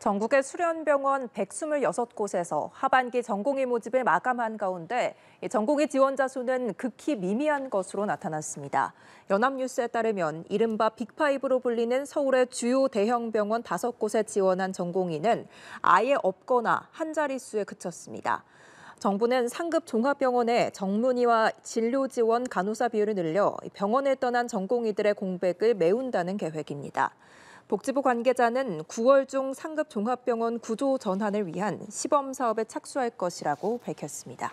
전국의 수련병원 126곳에서 하반기 전공의 모집을 마감한 가운데 전공의 지원자 수는 극히 미미한 것으로 나타났습니다. 연합뉴스에 따르면 이른바 빅파이브로 불리는 서울의 주요 대형 병원 5곳에 지원한 전공의는 아예 없거나 한 자릿수에 그쳤습니다. 정부는 상급 종합병원의 정문의와 진료 지원 간호사 비율을 늘려 병원에 떠난 전공의들의 공백을 메운다는 계획입니다. 복지부 관계자는 9월 중 상급 종합병원 구조 전환을 위한 시범 사업에 착수할 것이라고 밝혔습니다.